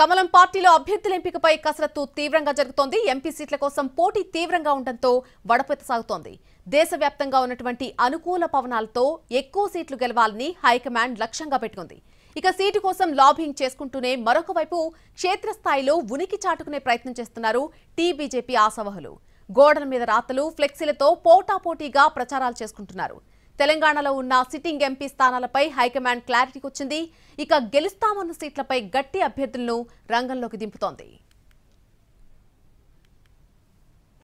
కమలం పార్టీలో అభ్యర్థుల ఎంపికపై కసరత్తు తీవ్రంగా జరుగుతోంది ఎంపీ సీట్ల కోసం పోటీ తీవ్రంగా ఉండటంతో వడపెత్త సాగుతోంది దేశవ్యాప్తంగా ఉన్నటువంటి అనుకూల పవనాలతో ఎక్కువ సీట్లు గెలవాలని హైకమాండ్ లక్ష్యంగా పెట్టుకుంది ఇక సీటు కోసం లాబింగ్ చేసుకుంటూనే మరొక వైపు క్షేత్రస్థాయిలో ఉనికి చాటుకునే ప్రయత్నం చేస్తున్నారు టీబీజేపీ ఆశావహులు గోడల మీద రాతలు ఫ్లెక్సీలతో పోటాపోటీగా ప్రచారాలు చేసుకుంటున్నారు తెలంగాణలో ఉన్న సిట్టింగ్ ఎంపీ స్థానాలపై హైకమాండ్ క్లారిటీకి వచ్చింది ఇక గెలుస్తామన్న సీట్లపై గట్టి అభ్యర్థులను రంగంలోకి దింపుతోంది